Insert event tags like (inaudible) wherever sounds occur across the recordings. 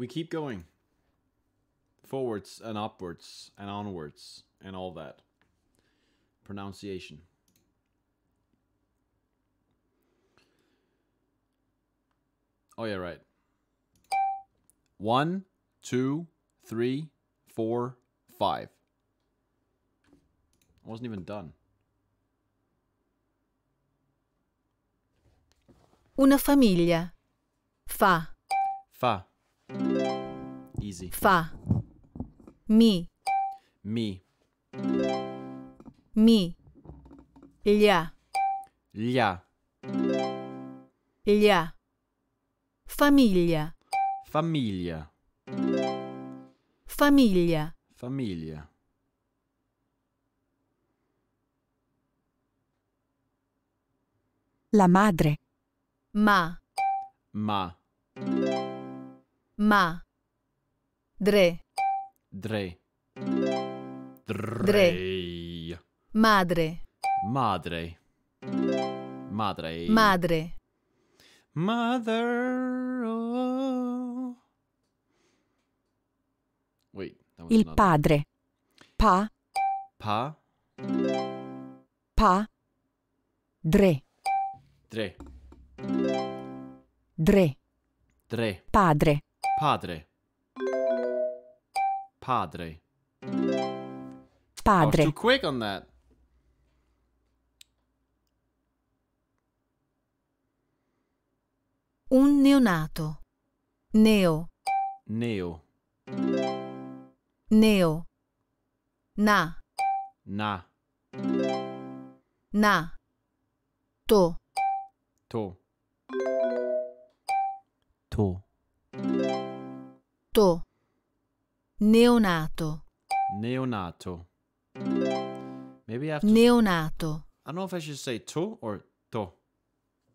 we keep going forwards and upwards and onwards and all that. Pronunciation. Oh, yeah, right. One, two, three, four, five. I wasn't even done. Una famiglia. Fa. Fa. Easy. Fa. Mi. Mi. Mi. Glia. Glia. Glia. Famiglia. Famiglia. Famiglia. Famiglia. La madre. Ma. Ma. Ma. Dre. Dre. Dre. Madre. Madre. Madre. Madre. Mother. Oh. Wait, Il another. padre. Pa. Pa. Pa. Dre. Dre. Dre. Dre. Padre. Padre. Padre. Padre. I too quick on that. Eh, Un neonato. Neo. Neo. Neo. Na. Na. Na. To. To. To. To. Neonato. Neonato. Maybe I Neonato. I don't know if I should say to or to.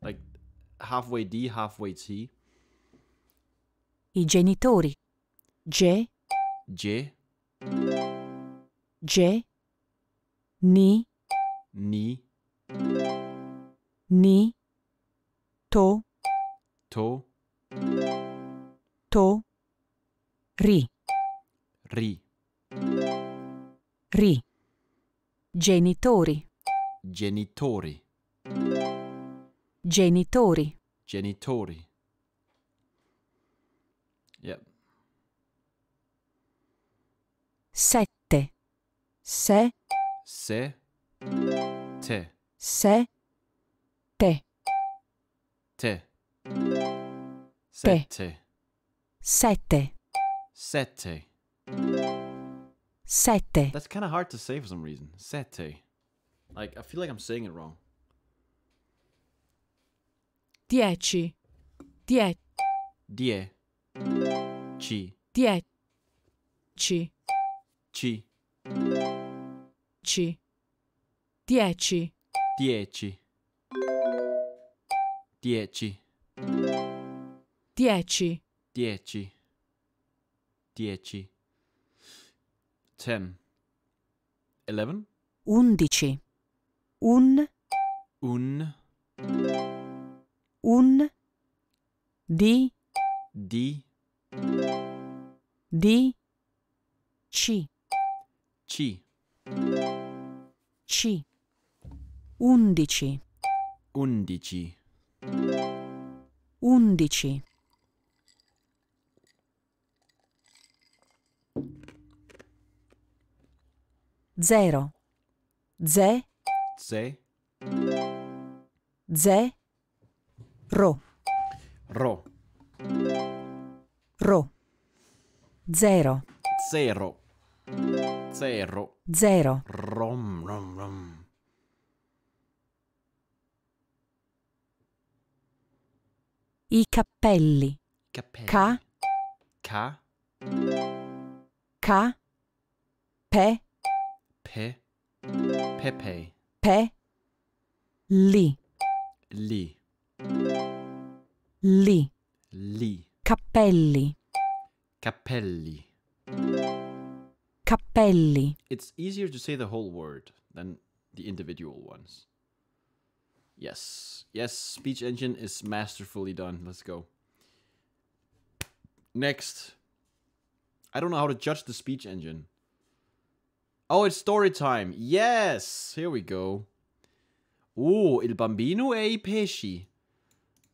Like halfway D, halfway T. I genitori. Ge. Ge. Ge. Ni. Ni. Ni. To. To. To. Ri. Ri. Ri. Genitori. Genitori. Genitori. Genitori. Yep. Sette. Se. Se. Te. Se. Te. Te. Sette. Sette. Sette. Sette. That's kind of hard to say for some reason. Sette. Like, I feel like I'm saying it wrong. Dieci. Die. Die. Ci. Die. Ci. Ci. Ci. Dieci. Dieci. Dieci. Dieci. Dieci. 10 10 11 11 un un un di di di ci ci ci undici undici undici Zero. Ze. Ze. Ze. Ro. Ro. Ro. Zero. Zero. Zero. Zero. Rom, rom, rom. I cappelli. Cappelli. Ca. Ca. Ca. Pe. Pe. Pepe. Pe. Li. Li. Li. Li. Cappelli. Cappelli. Cappelli. It's easier to say the whole word than the individual ones. Yes. Yes, speech engine is masterfully done. Let's go. Next. I don't know how to judge the speech engine. Oh, it's story time. Yes! Here we go. Oh, il bambino e i pesci.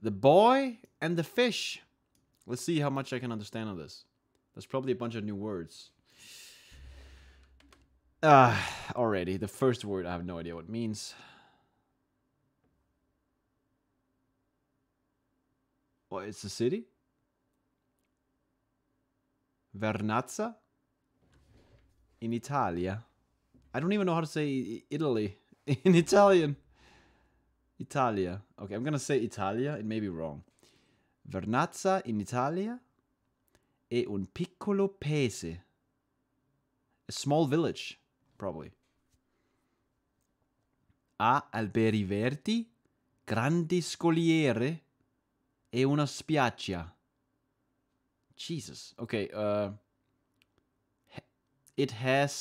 The boy and the fish. Let's see how much I can understand on this. There's probably a bunch of new words. Ah, uh, already. The first word, I have no idea what means. Oh, it's a city? Vernazza? in Italia. I don't even know how to say Italy (laughs) in Italian. Italia. Okay, I'm gonna say Italia. It may be wrong. Vernazza in Italia è un piccolo paese. A small village, probably. Ha alberi verdi, grandi scogliere e una spiaggia. Jesus. Okay, uh... it has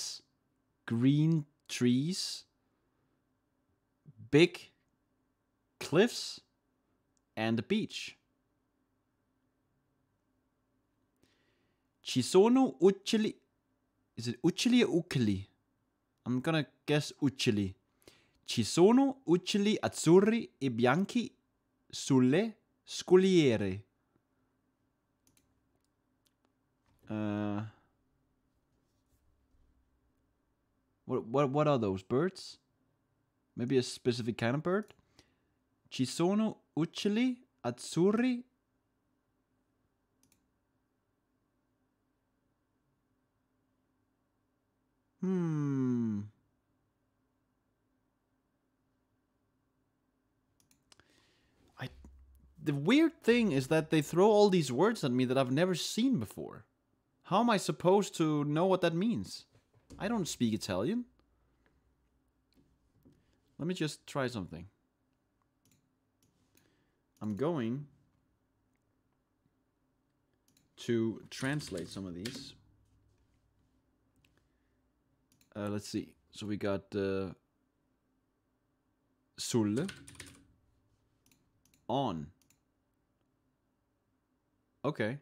green trees, big cliffs, and a beach. Ci sono uccelli. Is it uccelli or uccelli? I'm gonna guess uccelli. Ci sono uccelli azzurri e bianchi sulle scogliere. Uh. What what what are those birds? Maybe a specific kind of bird. Ci sono uccelli azzurri Hmm. I the weird thing is that they throw all these words at me that I've never seen before. How am I supposed to know what that means? I don't speak Italian. Let me just try something. I'm going to translate some of these. Uh, let's see. So we got uh, Sulle on. Okay.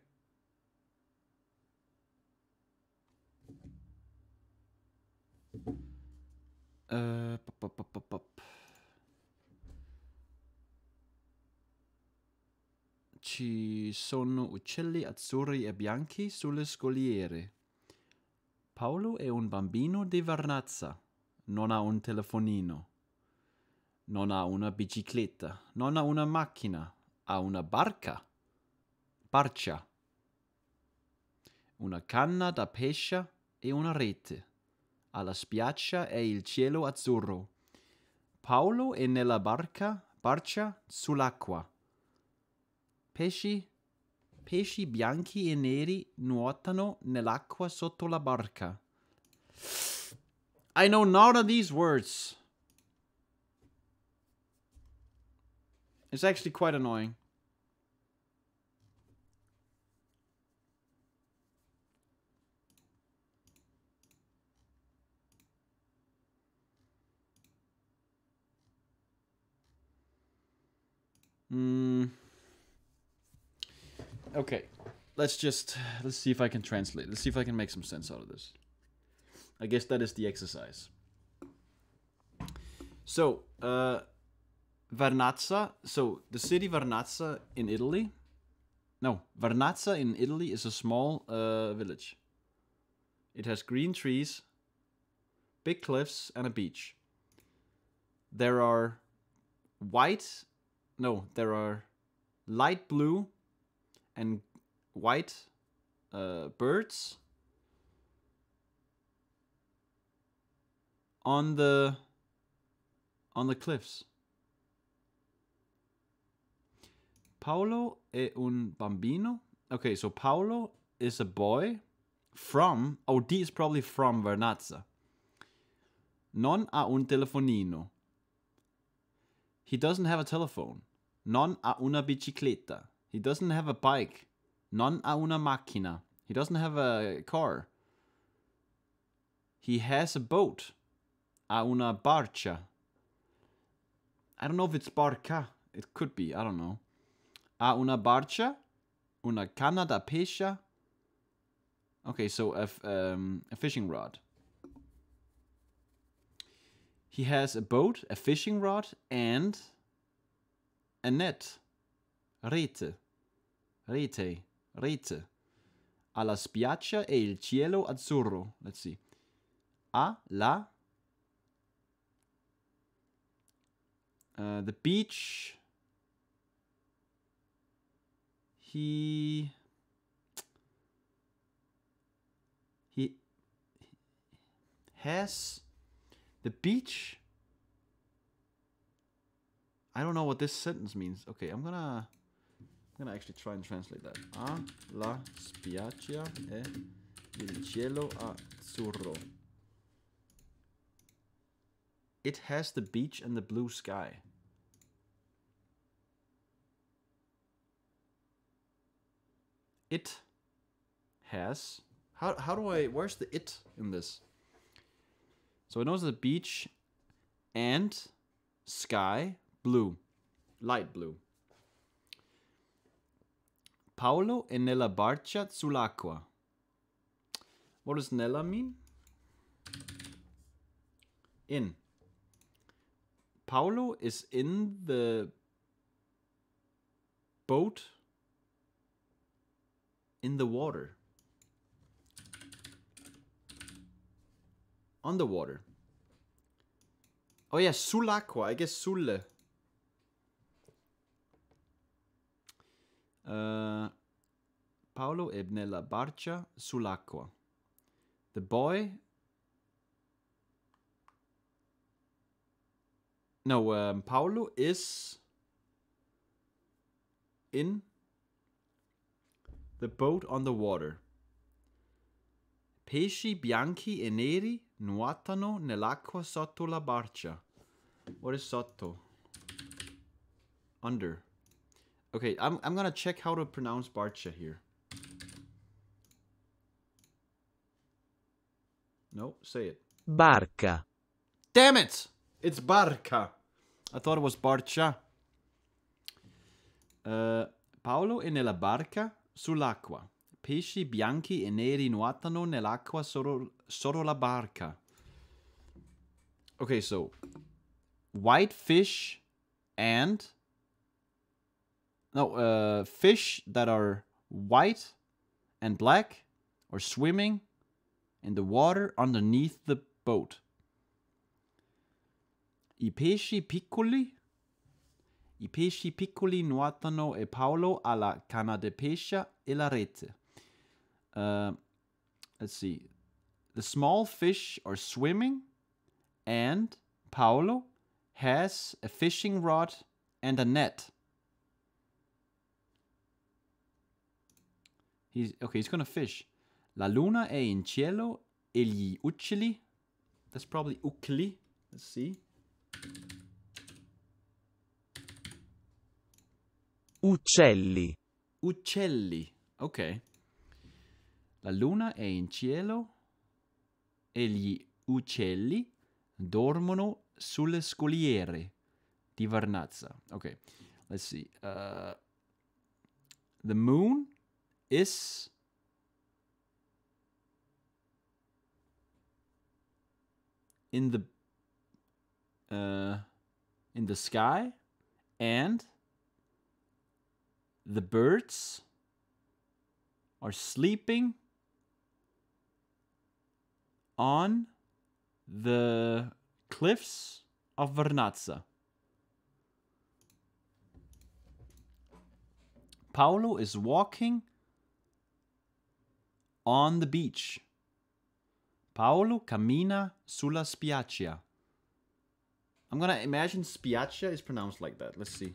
Uh, pop, pop, pop, Ci sono uccelli azzurri e bianchi sulle scogliere. Paolo è un bambino di Varnazza. Non ha un telefonino. Non ha una bicicletta. Non ha una macchina. Ha una barca. Barcia. Una canna da pesce e una rete alla spiaccia e il cielo azzurro. Paolo è nella barca, barcia sull'acqua. Pesci, pesci bianchi e neri nuotano nell'acqua sotto la barca. I know none of these words. It's actually quite annoying. Mm. Okay, let's just let's see if I can translate. Let's see if I can make some sense out of this. I guess that is the exercise. So, uh, Vernazza. So the city Vernazza in Italy. No, Vernazza in Italy is a small uh, village. It has green trees, big cliffs, and a beach. There are white no, there are light blue and white uh, birds on the on the cliffs. Paolo è un bambino. Okay, so Paolo is a boy from, oh, D is probably from Vernazza. Non ha un telefonino. He doesn't have a telephone. Non ha una bicicletta. He doesn't have a bike. Non ha una macchina. He doesn't have a car. He has a boat. Ha una barca. I don't know if it's barca. It could be. I don't know. Ha una barca. Una canna da pesca. Okay, so a, um, a fishing rod. He has a boat, a fishing rod, and Annette, rete, rete, rete. Alla spiaggia e il cielo azzurro. Let's see. A la. Uh, the beach. He. He. Has. The beach. I don't know what this sentence means. Okay, I'm gonna... I'm gonna actually try and translate that. A la spiaggia e il cielo azzurro. It has the beach and the blue sky. It has... How, how do I... Where's the it in this? So it knows the beach and sky blue, light blue. Paolo e nella barca sull'acqua. What does nella mean? In. Paolo is in the boat in the water. On the water. Oh yeah, sull'acqua. I guess sulle Uh, Paolo è nella barca sull'acqua. The boy. No, um, Paolo is in the boat on the water. Pesci bianchi e neri nuotano nell'acqua sotto la barca. What is sotto? Under. Okay, I'm, I'm gonna check how to pronounce Barcha here. No, say it. Barca. Damn it! It's Barca. I thought it was barcia. Uh, Paolo è nella barca sull'acqua. Pesci bianchi e neri nuotano nell'acqua solo, solo la barca. Okay, so white fish and no uh, fish that are white and black are swimming in the water underneath the boat. I pesci piccoli I pesci piccoli nuotano e Paolo alla canna de pesce e la rete. Uh, let's see. The small fish are swimming, and Paolo has a fishing rod and a net. He's, okay, he's gonna fish. La luna è in cielo e gli uccelli. That's probably uccelli. Let's see. Uccelli. Uccelli. Ok. La luna è in cielo e gli uccelli dormono sulle scogliere di Varnazza. Ok, let's see. Uh, the moon Is in the uh, in the sky and the birds are sleeping on the cliffs of Vernazza. Paolo is walking on the beach. Paolo cammina sulla spiaggia. I'm gonna imagine spiaggia is pronounced like that. Let's see.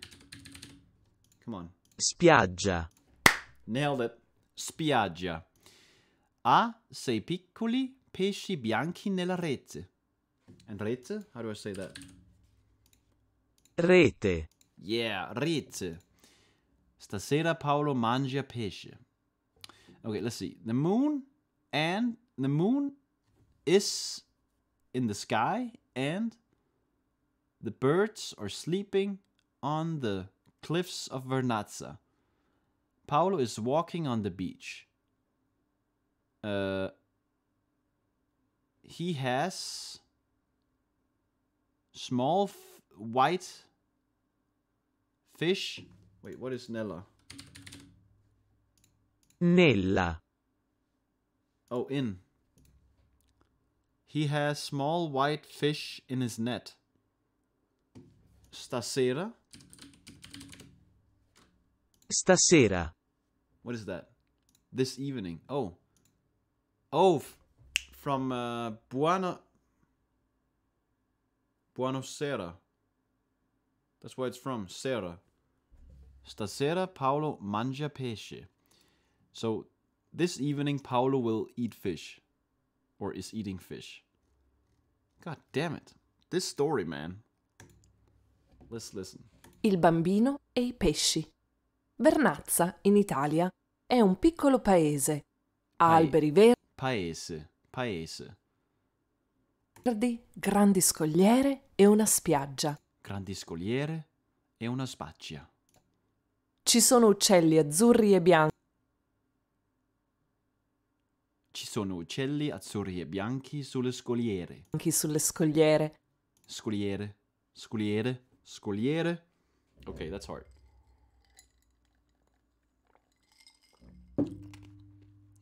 Come on. Spiaggia. Nailed it. Spiaggia. Ha sei piccoli pesci bianchi nella rete. And rete? How do I say that? Rete. Yeah, rete. Stasera Paolo mangia pesce. Okay, let's see. The moon and the moon is in the sky and the birds are sleeping on the cliffs of Vernazza. Paolo is walking on the beach. Uh, he has small white fish. Wait, what is Nella? Nella. Oh, in. He has small white fish in his net. Stasera? Stasera. What is that? This evening. Oh. Oh, from uh, Buona... Buonasera. That's where it's from. Sera. Stasera Paolo mangia pesce. So this evening, Paolo will eat fish. Or is eating fish. God damn it. This story, man. Let's listen. Il bambino e i pesci. Vernazza, in Italia, è un piccolo paese. Ha pa alberi verdi. Paese, paese. Verdi, grandi scogliere e una spiaggia. Grandi scogliere e una spaccia. Ci sono uccelli azzurri e bianchi. Ci sono uccelli azzurri e bianchi sulle scogliere. Anche sulle scogliere. Scogliere, scogliere, scogliere. Ok, that's hard.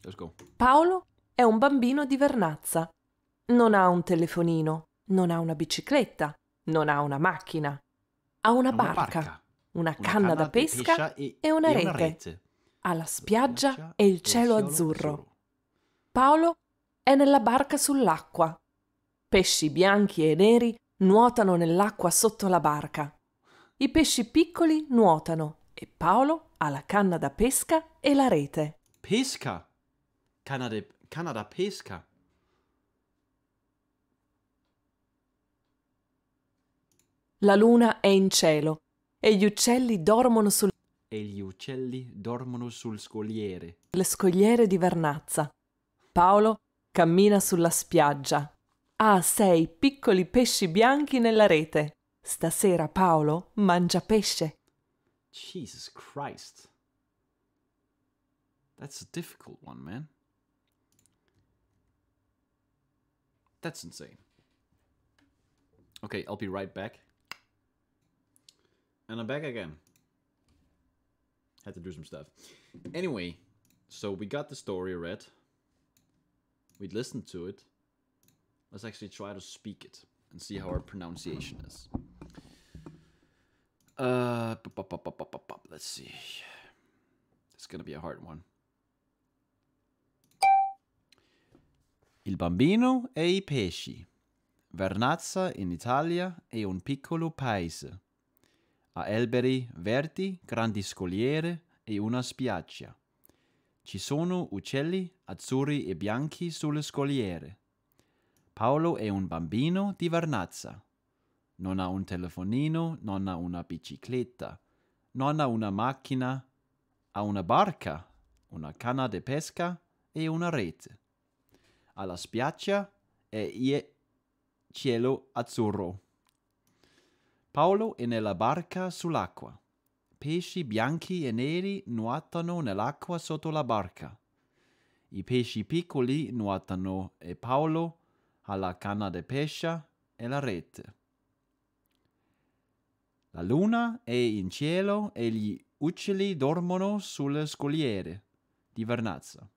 Let's go. Paolo è un bambino di Vernazza. Non ha un telefonino, non ha una bicicletta, non ha una macchina. Ha una, una barca, barca, una, canna, una canna da pesca, pesca e, e, una, e rete. una rete. Ha la spiaggia e il cielo, cielo azzurro. azzurro. Paolo è nella barca sull'acqua. Pesci bianchi e neri nuotano nell'acqua sotto la barca. I pesci piccoli nuotano e Paolo ha la canna da pesca e la rete. Pesca? Canna, de... canna da pesca? La luna è in cielo e gli uccelli dormono sul... E gli uccelli dormono sul scogliere. Le scogliere di Vernazza. Paolo cammina sulla spiaggia. Ha sei piccoli pesci bianchi nella rete. Stasera Paolo mangia pesce. Jesus Christ. That's a difficult one, man. That's insane. Okay, I'll be right back. And I'm back again. Had to do some stuff. Anyway, so we got the story read. we listened to it. Let's actually try to speak it and see how our pronunciation is. Uh, let's see. It's gonna be a hard one. Il bambino e i pesci. Vernazza in Italia è un piccolo paese. Ha alberi verdi, grandi scogliere e una spiaggia. Ci sono uccelli azzurri e bianchi sulle scogliere. Paolo è un bambino di Varnazza. Non ha un telefonino, non ha una bicicletta, non ha una macchina, ha una barca, una canna di pesca e una rete. Alla spiaggia è il cielo azzurro. Paolo è nella barca sull'acqua pesci bianchi e neri nuotano nell'acqua sotto la barca. I pesci piccoli nuotano e Paolo ha la canna di pesce e la rete. La luna è in cielo e gli uccelli dormono sulle scogliere di Vernazza.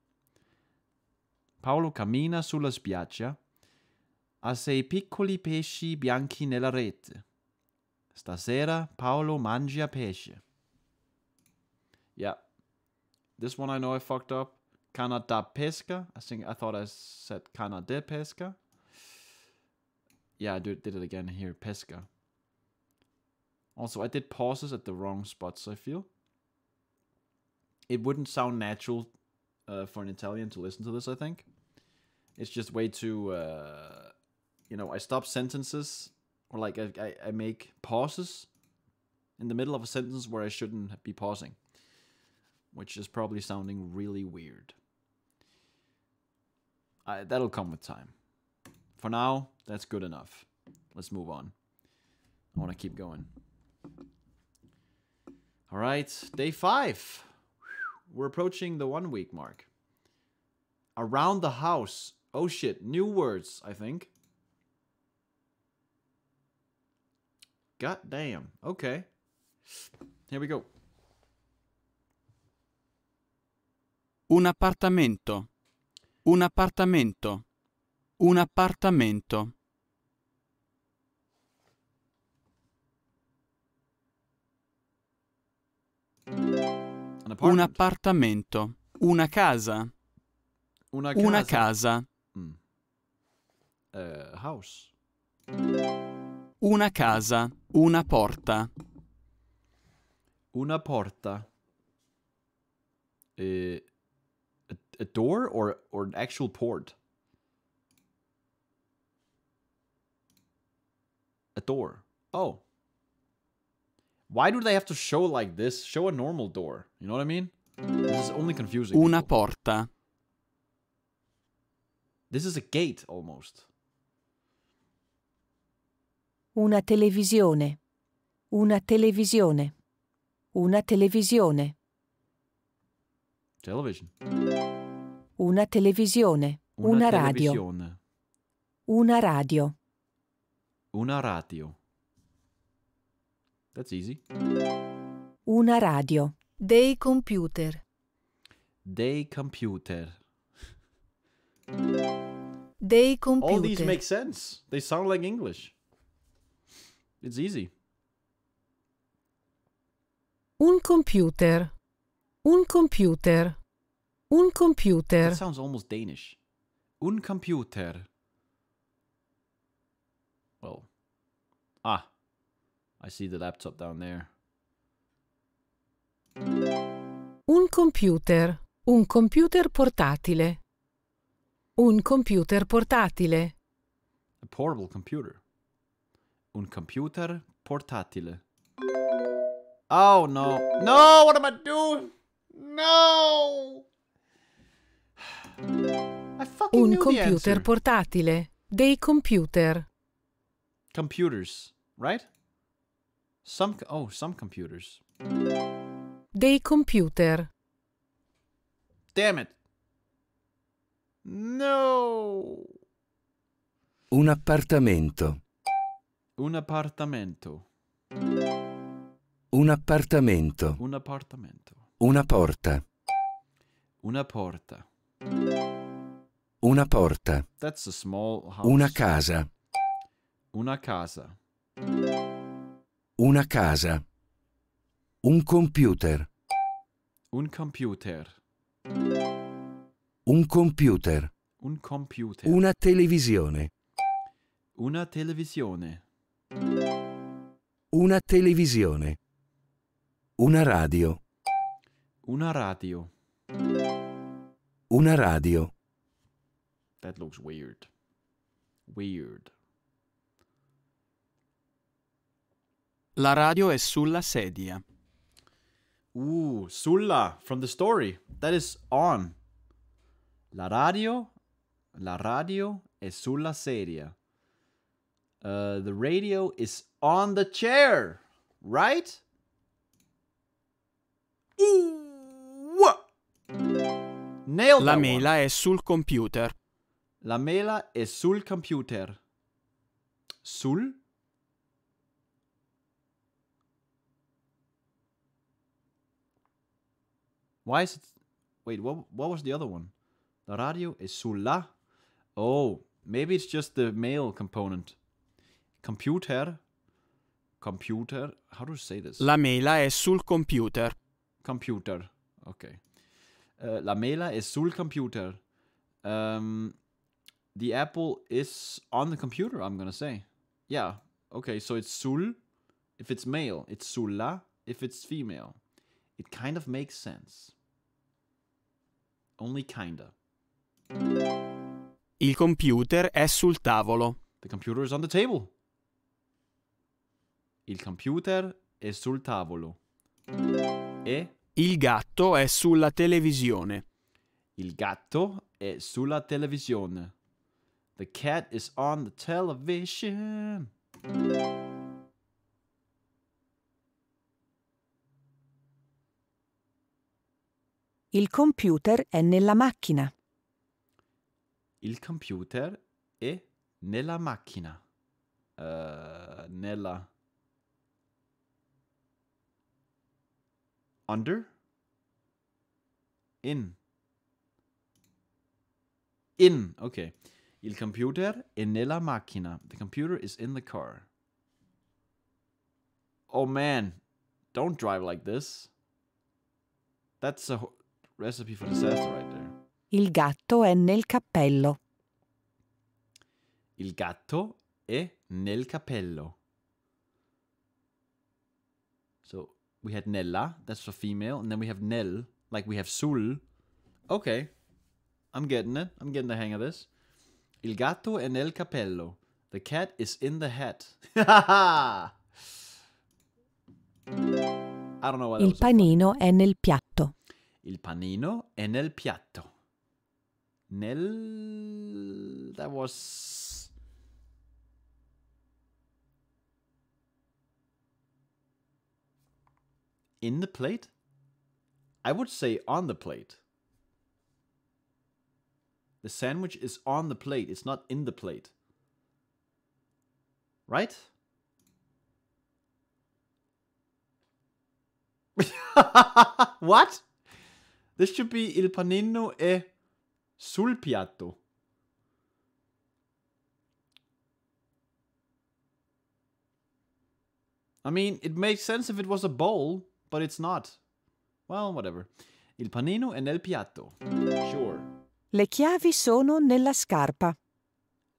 Paolo cammina sulla spiaggia, ha sei piccoli pesci bianchi nella rete. Stasera Paolo mangia pesce. Yeah. This one I know I fucked up. Cana da Pesca. I think I thought I said Cana de Pesca. Yeah, I did it again here. Pesca. Also, I did pauses at the wrong spots, I feel. It wouldn't sound natural uh, for an Italian to listen to this, I think. It's just way too, uh, you know, I stop sentences or like I, I, I make pauses in the middle of a sentence where I shouldn't be pausing which is probably sounding really weird. I, that'll come with time. For now, that's good enough. Let's move on. I want to keep going. All right, day five. We're approaching the one week mark. Around the house. Oh shit, new words, I think. God damn. Okay. Here we go. Un appartamento. Un appartamento. Un appartamento. Un appartamento. Una casa. Una casa. Una casa. Mm. Uh, house. Una casa. Una porta. Una porta. E... a door or or an actual port? A door. Oh. Why do they have to show like this? Show a normal door. You know what I mean? This is only confusing. Una people. porta. This is a gate almost. Una televisione. Una televisione. Una televisione. Television. Una televisione. Una, una televisione. radio. Una radio. Una radio. That's easy. Una radio. Dei computer. Dei computer. Dei computer. All these make sense. They sound like English. It's easy. Un computer. Un computer. Un computer. That sounds almost Danish. Un computer. Well. Ah. I see the laptop down there. Un computer. Un computer portatile. Un computer portatile. A portable computer. Un computer portatile. Oh no. No, what am I doing? No! Un computer portatile. Dei computer. Computers, right? Some oh, some computers. Dei computer. Damn it. No. Un appartamento. Un appartamento. Un appartamento. Un appartamento. Una porta. Una porta. Una porta. That's a small Una casa. Una casa. Una casa. Un computer. Un computer. Un computer. Un computer. Una televisione. Una televisione. Una televisione. Una radio. Una radio. Una radio. That looks weird. Weird. La radio è sulla sedia. Ooh, sulla from the story. That is on. La radio, la radio è sulla sedia. Uh, the radio is on the chair, right? Ooh. Nailed La mela one. è sul computer. La mela è sul computer. Sul? Why is it... Wait, what, what was the other one? The radio is sulla? Oh, maybe it's just the male component. Computer. Computer. How do you say this? La mela è sul computer. Computer. Okay uh, øh, la mela is sul computer. Um, the apple is on the computer, I'm gonna say. Yeah, okay, so it's sul. If it's male, it's sulla. If it's female, it kind of makes sense. Only kinda. Il computer è sul tavolo. The computer is on the table. Il computer è sul tavolo. E Il gatto è sulla televisione. Il gatto è sulla televisione. The cat is on the television. Il computer è nella macchina. Il computer è nella macchina. Uh, nella Under? In. In. Okay. Il computer è nella macchina. The computer is in the car. Oh man, don't drive like this. That's a recipe for disaster right there. Il gatto è nel cappello. Il gatto è nel cappello. We had Nella, that's for female, and then we have Nel, like we have Sul. Okay, I'm getting it. I'm getting the hang of this. Il gatto è nel cappello. The cat is in the hat. (laughs) I don't know what Il panino about. è nel piatto. Il panino è nel piatto. Nel... That was in the plate? I would say on the plate. The sandwich is on the plate, it's not in the plate. Right? (laughs) what? This should be il panino e sul piatto. I mean, it makes sense if it was a bowl, but it's not. Well, whatever. Il panino è nel piatto. Sure. Le chiavi sono nella scarpa.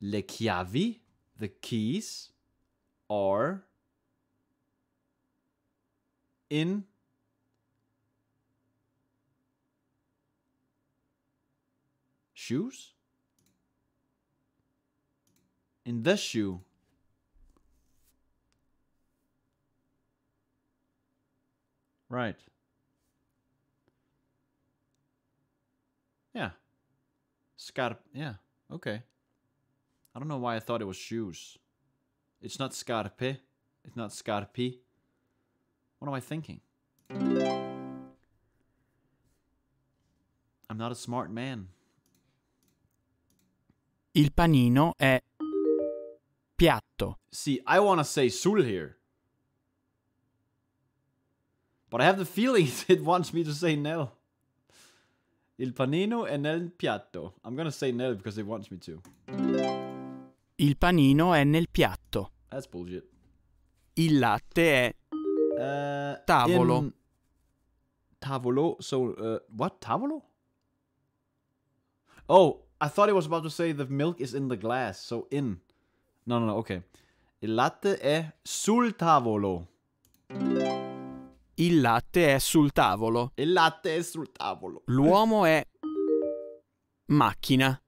Le chiavi, the keys, are in shoes? In the shoe. Right. Yeah. Scarp. Yeah. Okay. I don't know why I thought it was shoes. It's not scarpe. It's not scarpi. What am I thinking? I'm not a smart man. Il panino è piatto. See, I want to say sul here. But I have the feeling (laughs) it wants me to say Nel. Il panino e nel piatto. I'm gonna say Nel because it wants me to. Il panino è nel piatto. That's bullshit. Il latte è uh, tavolo. In... Tavolo. So uh, what tavolo? Oh, I thought it was about to say the milk is in the glass. So in. No, no, no. Okay. Il latte è sul tavolo. Il latte è sul tavolo. Il latte è sul tavolo. L'uomo è macchina.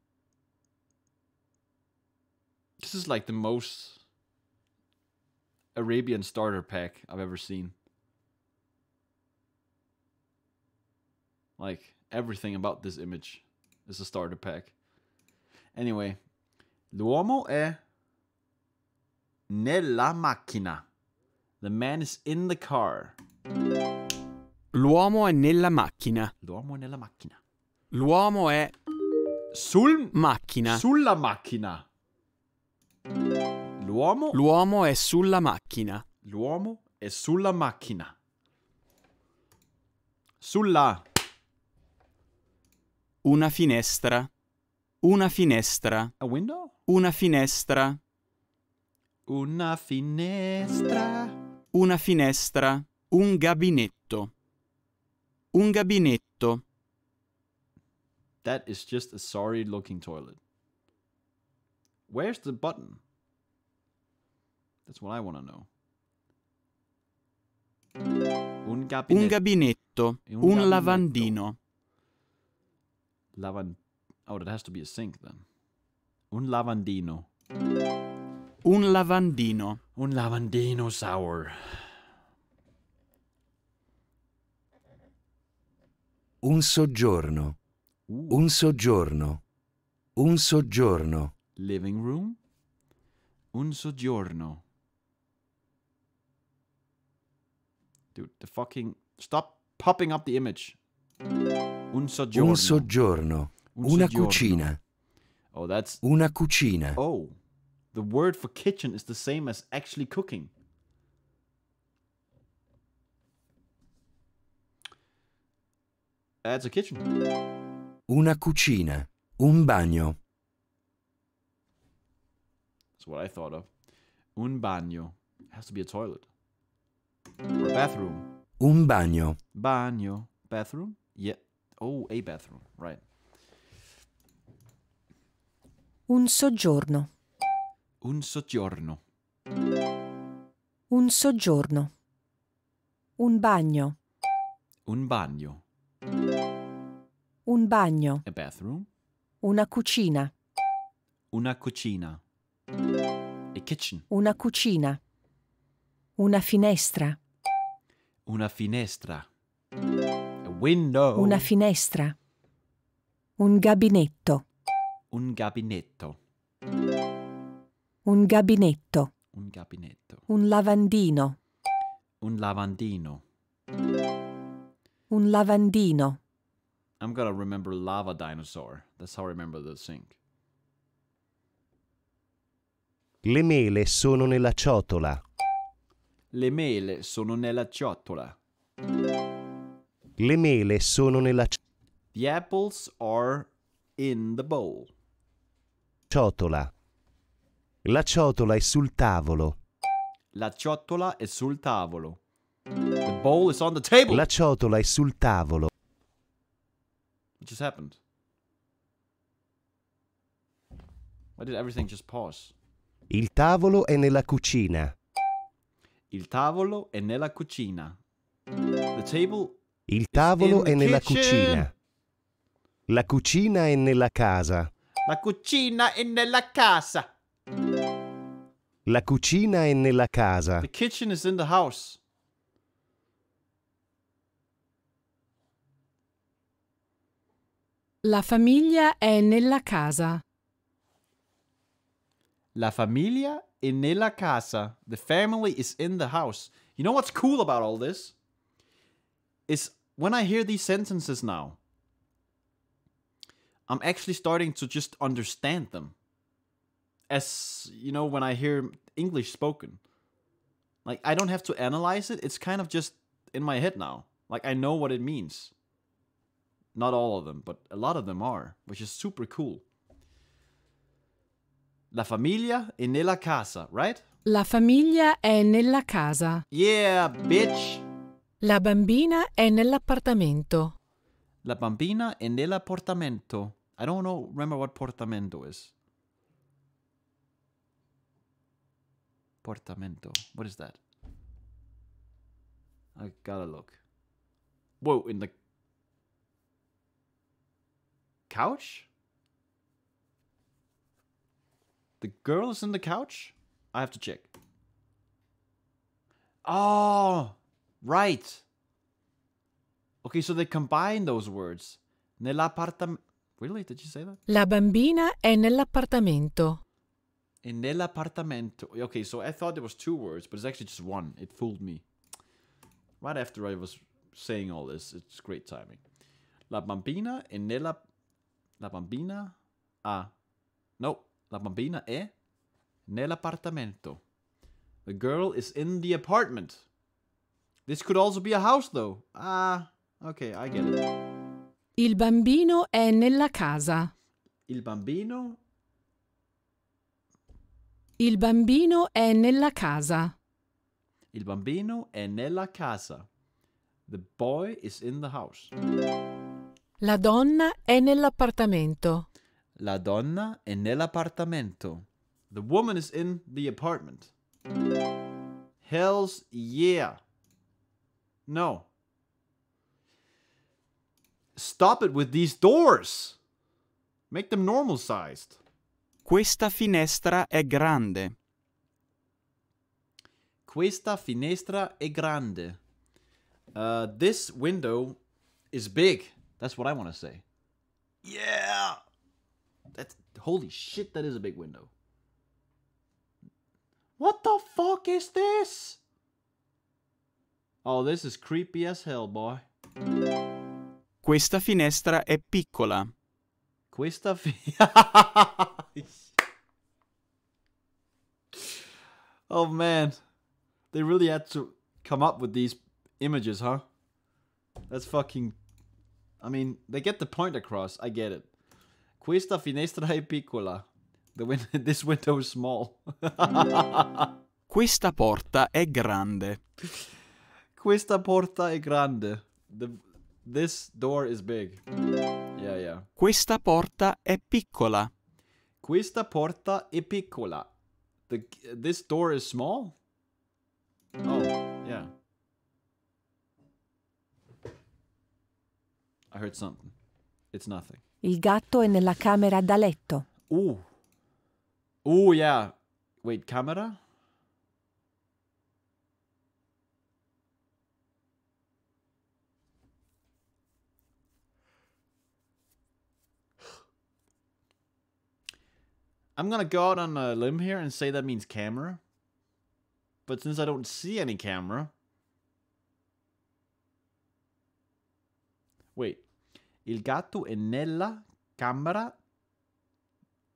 This is like the most Arabian starter pack I've ever seen. Like everything about this image is a starter pack. Anyway, l'uomo è nella macchina. The man is in the car. L'uomo è nella macchina. L'uomo è nella macchina. L'uomo è sul macchina. Sulla macchina. L'uomo L'uomo è sulla macchina. L'uomo è sulla macchina. Sulla una finestra. Una finestra. A window? Una finestra. Una finestra. Una finestra. Un gabinetto. Un gabinetto. That is just a sorry looking toilet. Where's the button? That's what I want to know. Un gabinetto. Un gabinetto. Un, un lavandino. Lavan... Oh, that has to be a sink then. Un lavandino. Un lavandino. Un lavandino sour. Un soggiorno. Ooh. Un soggiorno. Un soggiorno. Living room. Un soggiorno. Dude, the fucking. Stop popping up the image. Un soggiorno. Un soggiorno. Un Una soggiorno. cucina. Oh, that's. Una cucina. Oh. The word for kitchen is the same as actually cooking. That's a kitchen. Una cucina. Un bagno. That's what I thought of. Un bagno. It has to be a toilet. Or a bathroom. Un bagno. Bagno. Bathroom? Yeah. Oh, a bathroom. Right. Un soggiorno. Un soggiorno. Un soggiorno. Un bagno. Un bagno. Un bagno. A bathroom. Una cucina. Una cucina. A kitchen. Una cucina. Una finestra. Una finestra. A window. Una finestra. Un gabinetto. Un gabinetto. Un gabinetto. Un gabinetto. Un lavandino. Un lavandino. Un lavandino. I'm gonna remember Lava Dinosaur. That's how I remember the sink. Le mele sono nella ciotola. Le mele sono nella ciotola. Le mele sono nella ciotola. The apples are in the bowl. Ciotola. La ciotola è sul tavolo. La ciotola è sul tavolo. The bowl is on the table. La ciotola è sul tavolo. just happened? Why did everything just pause? Il tavolo è nella cucina. Il tavolo è nella cucina. The table Il tavolo è nella kitchen. cucina. La cucina è nella casa. La cucina è nella casa. La cucina è nella casa. The kitchen is in the house. La famiglia è nella casa. La familia è nella casa. The family is in the house. You know what's cool about all this? Is when I hear these sentences now, I'm actually starting to just understand them. As you know, when I hear English spoken, like I don't have to analyze it, it's kind of just in my head now. Like I know what it means. Not all of them, but a lot of them are, which is super cool. La famiglia è nella casa, right? La famiglia è nella casa. Yeah, bitch! La bambina è nell'appartamento. La bambina è nell'appartamento. I don't know, remember what portamento is. Portamento. What is that? I gotta look. Whoa, in the couch? The girl is in the couch? I have to check. Oh, right. Okay, so they combine those words. Nell'appartamento. Really? Did you say that? La bambina è nell'appartamento. E nell'appartamento. Okay, so I thought there was two words, but it's actually just one. It fooled me. Right after I was saying all this, it's great timing. La bambina e nella La bambina ha... No, la bambina è nell'appartamento. The girl is in the apartment. This could also be a house though. Ah, ok, I get it. Il bambino è nella casa. Il bambino... Il bambino è nella casa. Il bambino è nella casa. The boy is in the house. La donna è nell'appartamento. La donna è nell'appartamento. The woman is in the apartment. Hells yeah. No. Stop it with these doors. Make them normal sized. Questa finestra è grande. Questa finestra è grande. Uh, this window is big. That's what I want to say. Yeah. That's holy shit, that is a big window. What the fuck is this? Oh, this is creepy as hell, boy. Questa finestra è piccola. Questa (laughs) oh man. They really had to come up with these images, huh? That's fucking I mean, they get the point across. I get it. Questa finestra è piccola. Win (laughs) this window is small. (laughs) Questa porta è grande. Questa porta è grande. The, this door is big. Yeah, yeah. Questa porta è piccola. Questa porta è piccola. The, this door is small? Oh. I heard something. It's nothing. Il gatto è nella camera da letto. Ooh. Ooh, yeah. Wait, camera? I'm gonna go out on a limb here and say that means camera. But since I don't see any camera. Wait. Il gatto è nella camera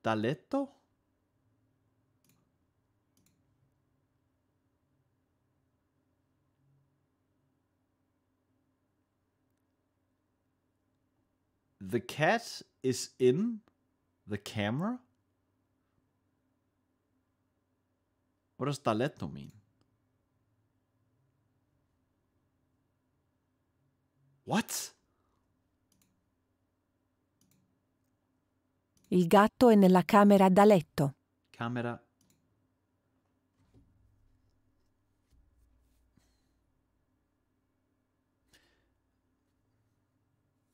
da letto? The cat is in the camera? What does da letto mean? What? Il gatto è nella camera da letto. Camera.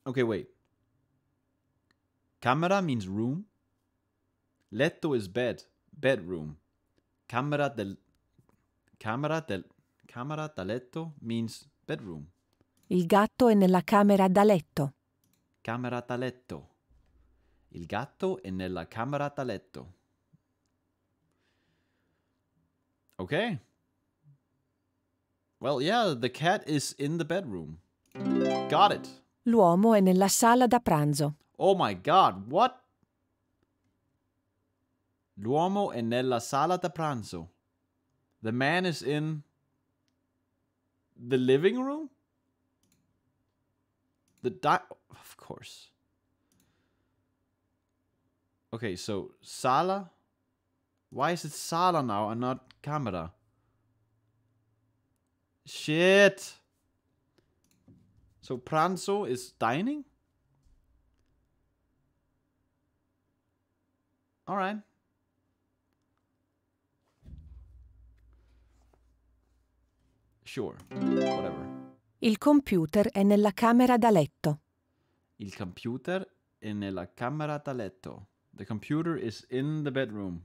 Ok, wait. Camera means room. Letto is bed, bedroom. Camera del camera del camera da letto means bedroom. Il gatto è nella camera da letto. Camera da letto. Il gatto è nella camera da letto. Okay. Well, yeah, the cat is in the bedroom. Got it. L'uomo è nella sala da pranzo. Oh my god, what? L'uomo è nella sala da pranzo. The man is in the living room? The di- of course. Okay, so Sala. Why is it Sala now and not Kamada? Shit. So Pranzo is dining? Alright. Sure. Whatever. Il computer è nella camera da letto. Il computer è nella camera da letto. The computer is in the bedroom.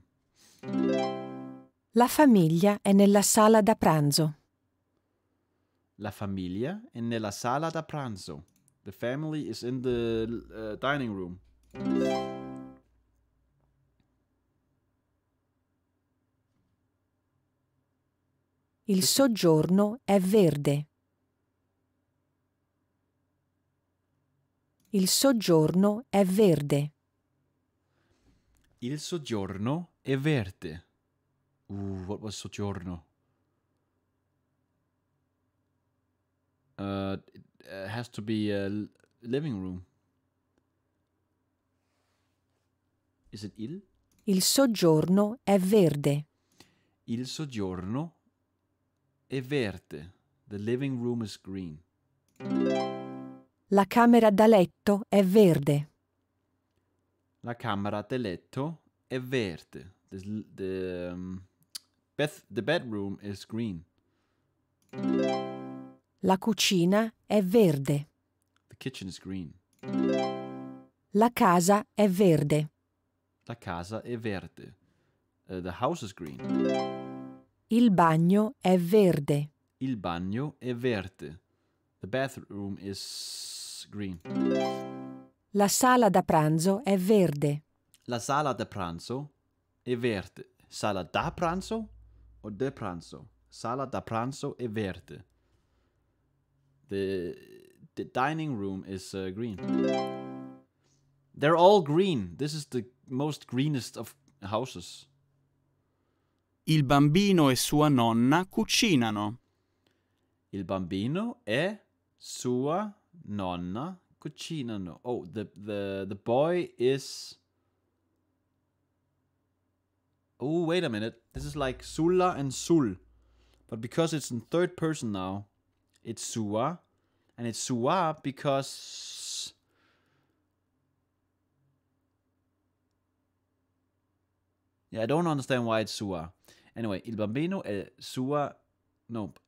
La famiglia è nella sala da pranzo. La famiglia è nella sala da pranzo. The family is in the uh, dining room. Il soggiorno è verde. Il soggiorno è verde. Il soggiorno è verde. Ooh, what was soggiorno? Uh, it has to be a living room. Is it il? Il soggiorno è verde. Il soggiorno è verde. The living room is green. La camera da letto è verde. La camera da letto è verde. The, the, um, beth, the bedroom is green. La cucina è verde. The kitchen is green. La casa è verde. La casa è verde. Uh, the house is green. Il bagno è verde. Il bagno è verde. The bathroom is green. La sala da pranzo è verde. La sala da pranzo è verde. Sala da pranzo o de pranzo? Sala da pranzo è verde. The, the dining room is uh, green. They're all green. This is the most greenest of houses. Il bambino e sua nonna cucinano. Il bambino e sua nonna Cucina, no. Oh, the the the boy is. Oh wait a minute. This is like Sulla and Sul, but because it's in third person now, it's Sua, and it's Sua because. Yeah, I don't understand why it's Sua. Anyway, il bambino è Sua. Nope.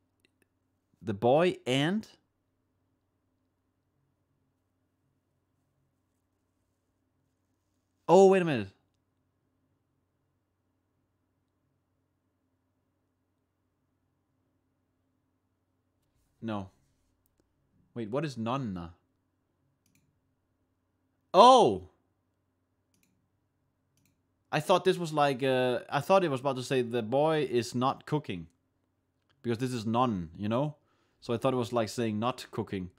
The boy and Oh, wait a minute. No. Wait, what is Nonna? Oh! I thought this was like, uh, I thought it was about to say the boy is not cooking. Because this is non, you know? So I thought it was like saying not cooking.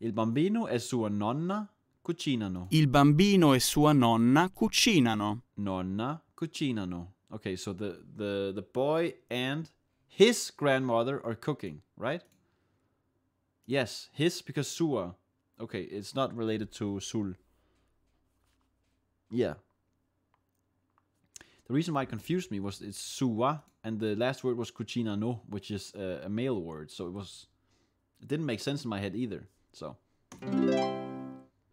Il bambino è sua nonna cucinano. Il bambino e sua nonna cucinano. Nonna cucinano. Okay, so the, the, the boy and his grandmother are cooking, right? Yes, his because sua. Okay, it's not related to sul. Yeah. The reason why it confused me was it's sua, and the last word was cucinano, no, which is a male word. So it was, it didn't make sense in my head either. So.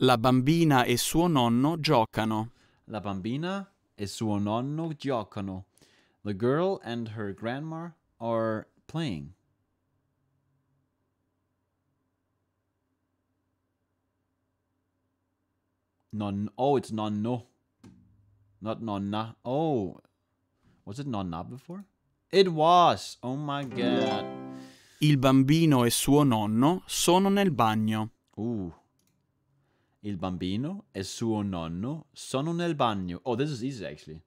La bambina e suo nonno giocano. La bambina e suo nonno giocano. The girl and her grandma are playing. Non oh, it's nonno. Not nonna. Oh. Was it nonna before? It was. Oh my god. Il bambino e suo nonno sono nel bagno. Ooh. Il bambino e suo nonno sono nel bagno. Oh, this is easy actually.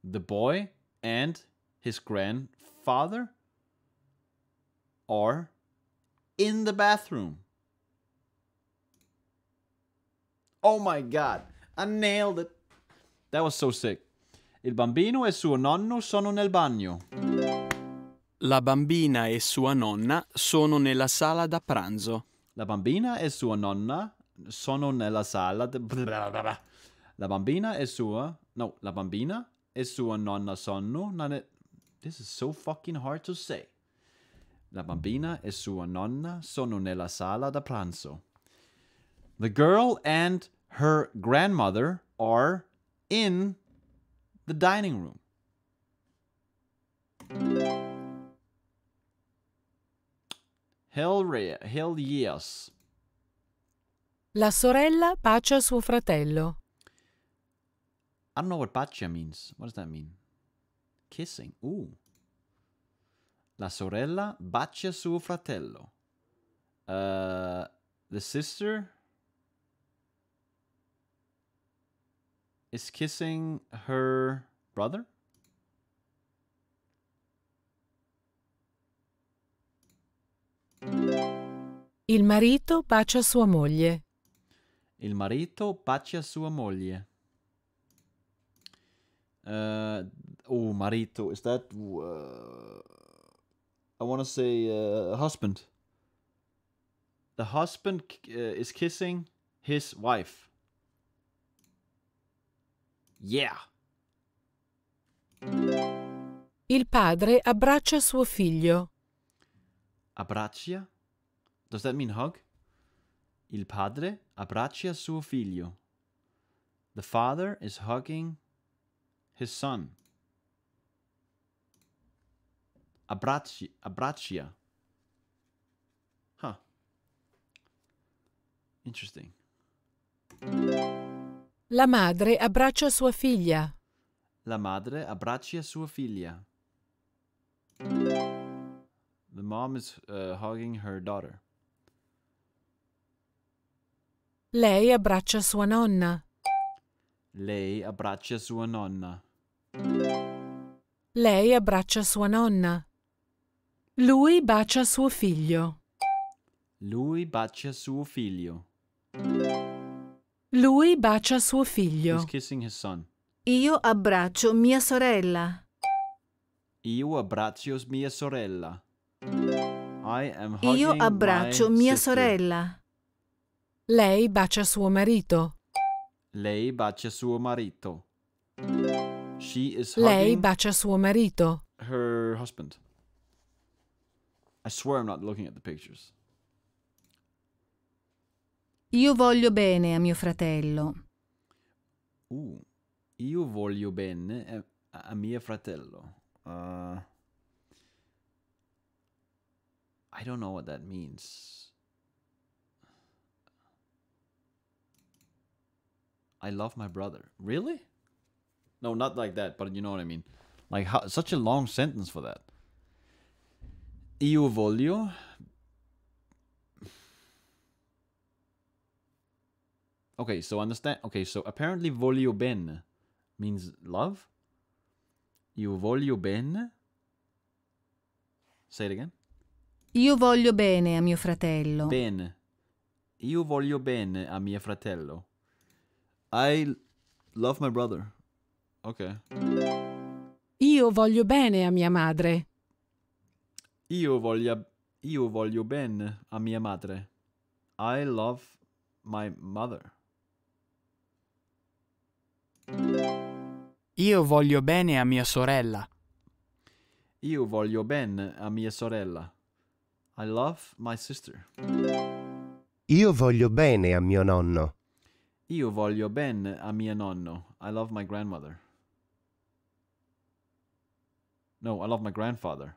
The boy and his grandfather are in the bathroom. Oh my god, I nailed it. That was so sick. Il bambino e suo nonno sono nel bagno. La bambina e sua nonna sono nella sala da pranzo. La bambina e sua nonna sono nella sala. De... (laughs) La bambina e sua. No, la bambina e sua nonna sono. Nelle... This is so fucking hard to say. La bambina e sua nonna sono nella sala da pranzo. The girl and her grandmother are in the dining room. Hell, hell yes. La sorella bacia suo fratello. I don't know what bacia means. What does that mean? Kissing. Ooh. La sorella bacia suo fratello. Uh, the sister is kissing her brother? Il marito bacia sua moglie. Il marito bacia sua moglie. Uh, oh, marito, is that... Uh, I want to say uh, husband. The husband uh, is kissing his wife. Yeah. Il padre abbraccia suo figlio. Abbraccia? Does that mean hug? Il padre abbraccia suo figlio. The father is hugging his son. Abbracci, abbraccia. Huh. Interesting. La madre abbraccia sua figlia. La madre abbraccia sua figlia. The mom is uh, hugging her daughter. Lei abbraccia sua nonna. Lei abbraccia sua nonna. Lei abbraccia sua nonna. Lui bacia suo figlio. Lui bacia suo figlio. Lui bacia suo figlio. He's kissing his son. Io abbraccio mia sorella. Io abbraccio mia sorella. Io abbraccio mia sister. sorella. Lei bacia suo marito. Lei bacia suo marito. She is Lei bacia suo marito. Her husband. I swear I'm not looking at the pictures. Io voglio bene a mio fratello. Uh, io voglio bene a, a mio fratello. Uh, I don't know what that means. I love my brother. Really? No, not like that, but you know what I mean. Like how, such a long sentence for that. Io voglio Okay, so understand. Okay, so apparently voglio bene means love. Io voglio bene. Say it again. Io voglio bene a mio fratello. Bene. Io voglio bene a mio fratello. I love my brother. Ok. Io voglio bene a mia madre. Io voglio, io voglio bene a mia madre. I love my mother. Io voglio bene a mia sorella. Io voglio bene a mia sorella. I love my sister. Io voglio bene a mio nonno. Io voglio bene a mio nonno. I love my grandmother. No, I love my grandfather.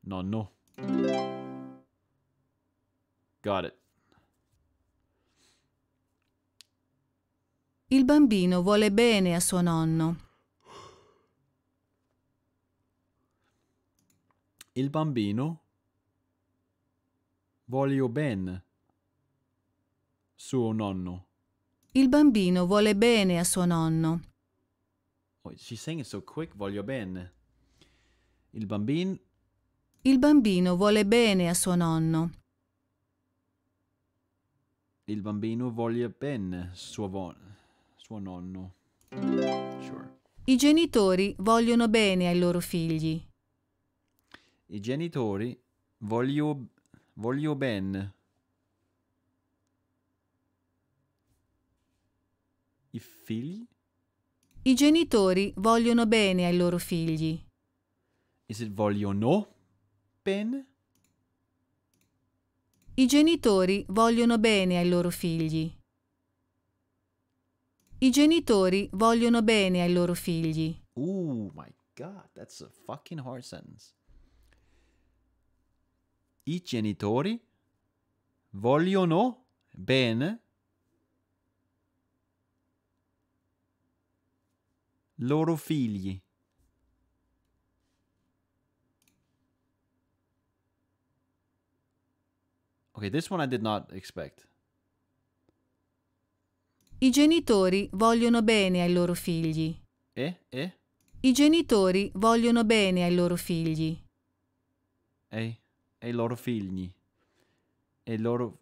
Nonno. Got it. Il bambino vuole bene a suo nonno. Il bambino voglio bene suo nonno. Il bambino vuole bene a suo nonno. Oh, she's saying it so quick, voglio bene. Il bambino... Il bambino vuole bene a suo nonno. Il bambino voglia bene suo, suo nonno. Sure. I genitori vogliono bene ai loro figli. I genitori voglio, voglio bene i figli? I genitori vogliono bene ai loro figli. Is it vogliono bene? I genitori vogliono bene ai loro figli. I genitori vogliono bene ai loro figli. Oh my god, that's a fucking hard sentence. I genitori vogliono bene loro figli. Ok, this one I did not expect. I genitori vogliono bene ai loro figli. Eh? Eh? I genitori vogliono bene ai loro figli. Ehi, ai loro figli. Ai loro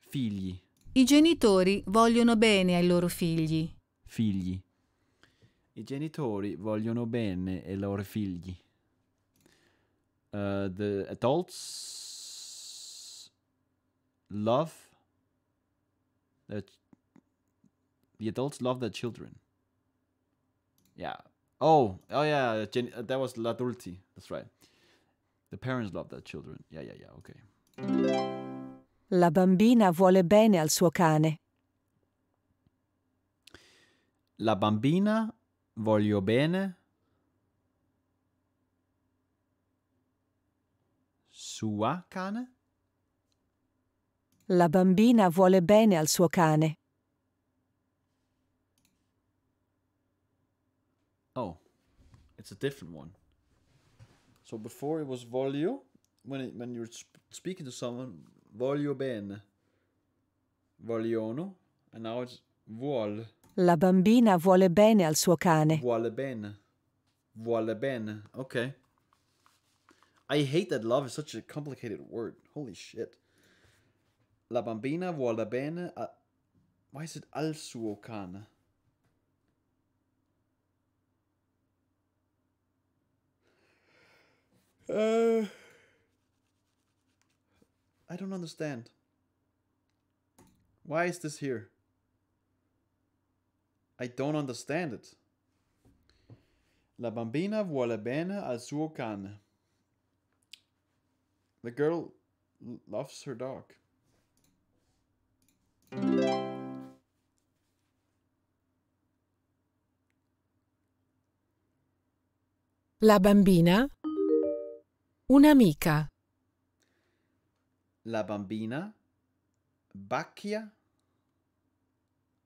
figli. I genitori vogliono bene ai loro figli. Figli. I genitori vogliono bene ai loro figli. Uh, the adults love the, the adults love their children. Yeah. Oh, oh yeah, Gen uh, that was l'adulti. That's right. The parents love their children. Yeah, yeah, yeah, okay. La bambina vuole bene al suo cane. La bambina Voglio bene. Sua cane? La bambina vuole bene al suo cane. Oh, it's a different one. So before it was voglio, when, it, when you're sp speaking to someone, voglio bene, vogliono, and now it's vuol. La bambina vuole bene al suo cane. Vuole bene. Vuole bene. Okay. I hate that love is such a complicated word. Holy shit. La bambina vuole bene. A... Why is it al suo cane? Uh, I don't understand. Why is this here? I don't understand it. La bambina vuole bene al suo cane. The girl loves her dog. La bambina Un'amica. La bambina Bacchia?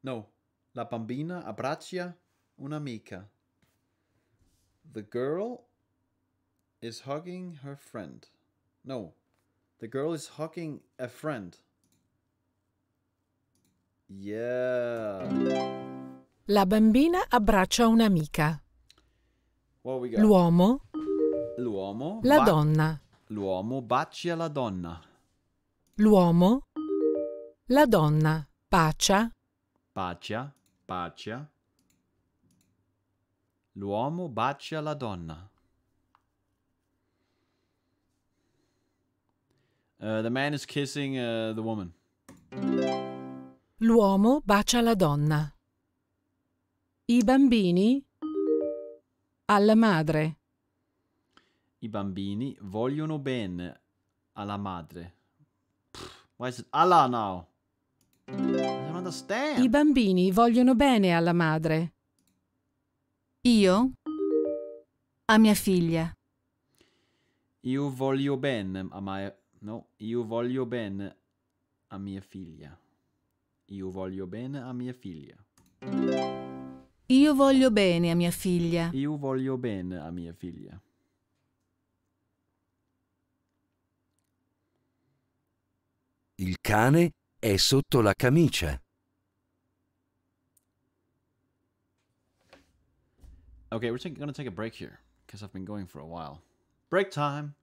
No, La bambina abbraccia un'amica. The girl is hugging her friend. No, the girl is hugging a friend. Yeah. La bambina abbraccia un'amica. L'uomo. L'uomo. La donna. L'uomo bacia la donna. L'uomo. La donna. Pacia. Pacia. Bacia. L'uomo bacia la donna. Uh, the man is kissing uh, the woman. L'uomo bacia la donna. I bambini alla madre. I bambini vogliono bene alla madre. Pff, why is it alla now? I bambini vogliono bene alla madre. Io a mia figlia. Io voglio bene a mia... No, io voglio bene a mia figlia. Io voglio bene a mia figlia. Io voglio bene a mia figlia. Io voglio bene a mia figlia. Il cane è sotto la camicia. Okay, we're going to take a break here because I've been going for a while. Break time.